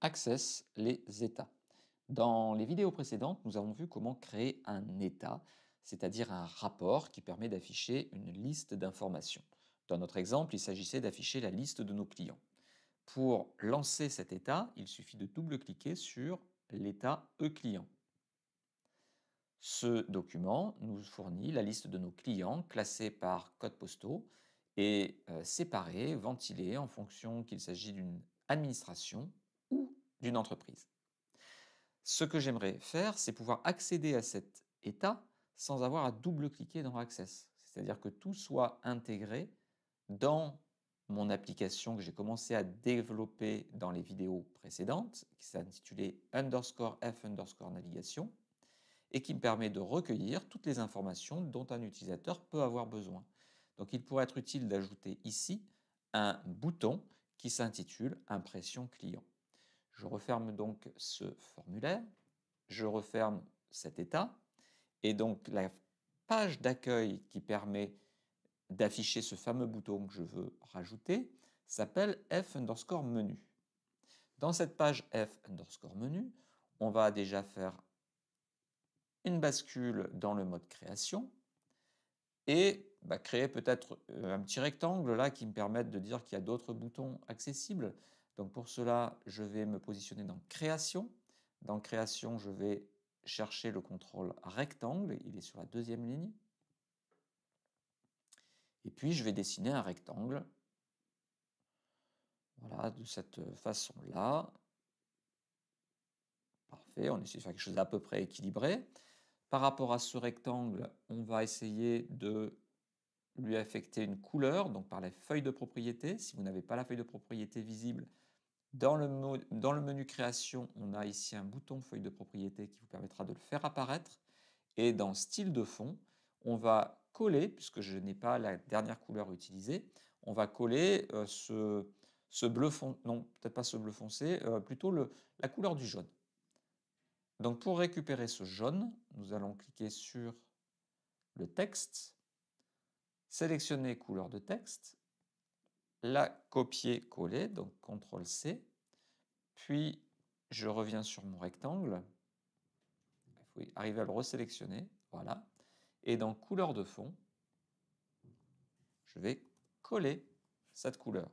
Access les états. Dans les vidéos précédentes, nous avons vu comment créer un état, c'est-à-dire un rapport qui permet d'afficher une liste d'informations. Dans notre exemple, il s'agissait d'afficher la liste de nos clients. Pour lancer cet état, il suffit de double-cliquer sur l'état e-client. Ce document nous fournit la liste de nos clients classés par code postaux et euh, séparés, ventilés en fonction qu'il s'agit d'une administration d'une entreprise. Ce que j'aimerais faire, c'est pouvoir accéder à cet état sans avoir à double-cliquer dans Access. C'est-à-dire que tout soit intégré dans mon application que j'ai commencé à développer dans les vidéos précédentes, qui s'intitulait underscore F underscore navigation, et qui me permet de recueillir toutes les informations dont un utilisateur peut avoir besoin. Donc il pourrait être utile d'ajouter ici un bouton qui s'intitule Impression client. Je referme donc ce formulaire, je referme cet état, et donc la page d'accueil qui permet d'afficher ce fameux bouton que je veux rajouter s'appelle F underscore menu. Dans cette page F underscore menu, on va déjà faire une bascule dans le mode création et bah, créer peut-être euh, un petit rectangle là qui me permette de dire qu'il y a d'autres boutons accessibles. Donc pour cela, je vais me positionner dans Création. Dans Création, je vais chercher le contrôle rectangle. Il est sur la deuxième ligne. Et puis, je vais dessiner un rectangle. Voilà, de cette façon-là. Parfait, on essaie de faire quelque chose d'à peu près équilibré. Par rapport à ce rectangle, on va essayer de lui affecter une couleur, donc par la feuille de propriété. Si vous n'avez pas la feuille de propriété visible, dans le, menu création, on a ici un bouton feuille de propriété qui vous permettra de le faire apparaître. Et dans style de fond, on va coller, puisque je n'ai pas la dernière couleur utilisée, on va coller euh, ce, bleu foncé, non, peut-être pas ce bleu foncé, euh, plutôt la couleur du jaune. Donc pour récupérer ce jaune, nous allons cliquer sur le texte sélectionner couleur de texte, la copier-coller, donc CTRL-C, puis je reviens sur mon rectangle, il faut arriver à le resélectionner, voilà, et dans couleur de fond, je vais coller cette couleur.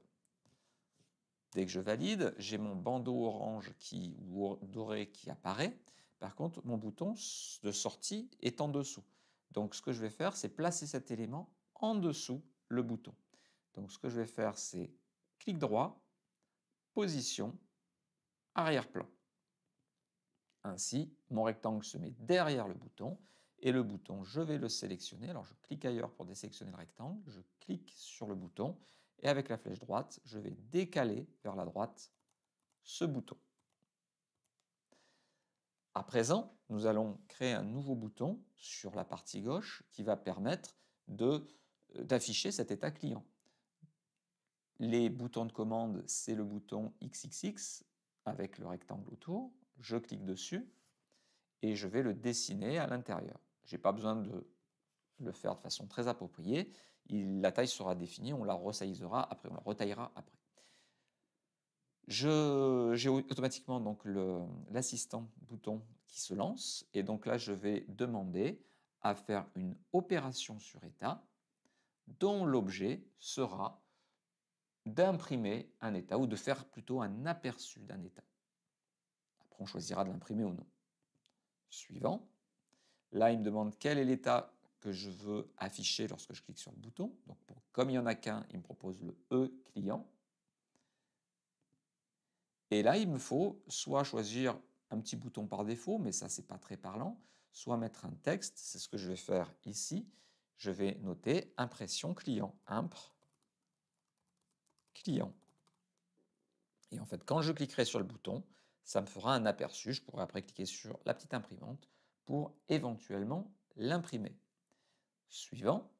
Dès que je valide, j'ai mon bandeau orange qui, ou doré qui apparaît. Par contre, mon bouton de sortie est en dessous. Donc ce que je vais faire, c'est placer cet élément en dessous le bouton. Donc ce que je vais faire, c'est clic droit, position, arrière-plan. Ainsi, mon rectangle se met derrière le bouton et le bouton, je vais le sélectionner. Alors je clique ailleurs pour désélectionner le rectangle, je clique sur le bouton et avec la flèche droite, je vais décaler vers la droite ce bouton. À présent, nous allons créer un nouveau bouton sur la partie gauche qui va permettre de d'afficher cet état client. Les boutons de commande, c'est le bouton XXX avec le rectangle autour. Je clique dessus et je vais le dessiner à l'intérieur. Je n'ai pas besoin de le faire de façon très appropriée. la taille sera définie, on la après, on la retaillera après. J'ai automatiquement donc l'assistant bouton qui se lance et donc là je vais demander à faire une opération sur état dont l'objet sera d'imprimer un état ou de faire plutôt un aperçu d'un état. Après, on choisira de l'imprimer ou non. Suivant. Là, il me demande quel est l'état que je veux afficher lorsque je clique sur le bouton. Donc, comme il n'y en a qu'un, il me propose le E client. Et là, il me faut soit choisir un petit bouton par défaut, mais ça, n'est pas très parlant, soit mettre un texte, c'est ce que je vais faire ici je vais noter impression client, impre client. Et en fait, quand je cliquerai sur le bouton, ça me fera un aperçu. Je pourrai après cliquer sur la petite imprimante pour éventuellement l'imprimer. Suivant.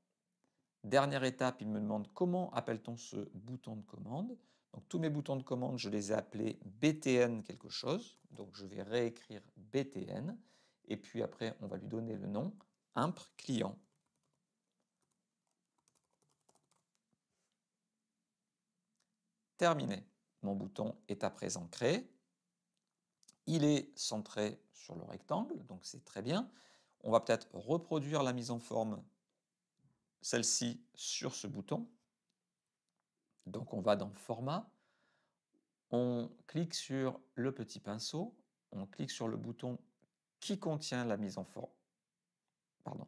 Dernière étape, il me demande comment appelle-t-on ce bouton de commande. Donc tous mes boutons de commande, je les ai appelés BTN quelque chose. Donc je vais réécrire BTN. Et puis après, on va lui donner le nom Impr client. terminé. Mon bouton est à présent créé. Il est centré sur le rectangle, donc c'est très bien. On va peut-être reproduire la mise en forme, celle-ci, sur ce bouton. Donc on va dans Format, on clique sur le petit pinceau, on clique sur le bouton qui contient la mise en forme. Pardon,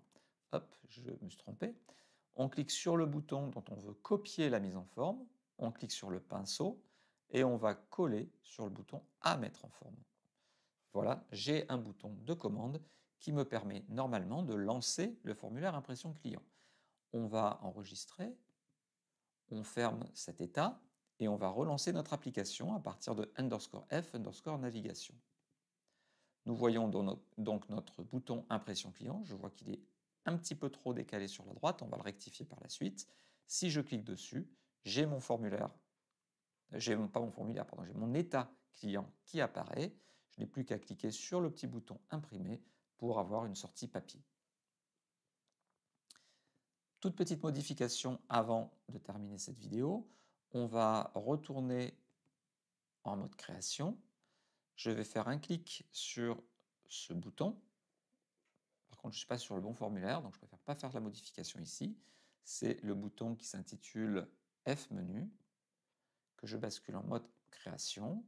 hop, je me suis trompé. On clique sur le bouton dont on veut copier la mise en forme, on clique sur le pinceau et on va coller sur le bouton à mettre en forme. Voilà, j'ai un bouton de commande qui me permet normalement de lancer le formulaire impression client. On va enregistrer, on ferme cet état et on va relancer notre application à partir de underscore F underscore navigation. Nous voyons donc notre bouton impression client, je vois qu'il est un petit peu trop décalé sur la droite, on va le rectifier par la suite. Si je clique dessus, j'ai mon formulaire, j'ai pas mon formulaire, pardon, j'ai mon état client qui apparaît. Je n'ai plus qu'à cliquer sur le petit bouton imprimer pour avoir une sortie papier. Toute petite modification avant de terminer cette vidéo. On va retourner en mode création. Je vais faire un clic sur ce bouton. Par contre, je ne suis pas sur le bon formulaire, donc je préfère pas faire la modification ici. C'est le bouton qui s'intitule F menu, que je bascule en mode création.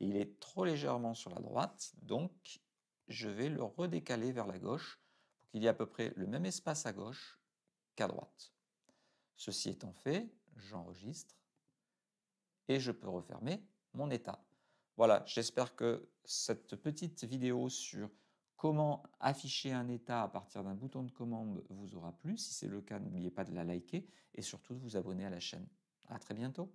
Et il est trop légèrement sur la droite, donc je vais le redécaler vers la gauche pour qu'il y ait à peu près le même espace à gauche qu'à droite. Ceci étant fait, j'enregistre et je peux refermer mon état. Voilà, j'espère que cette petite vidéo sur Comment afficher un état à partir d'un bouton de commande vous aura plu. Si c'est le cas, n'oubliez pas de la liker et surtout de vous abonner à la chaîne. À très bientôt.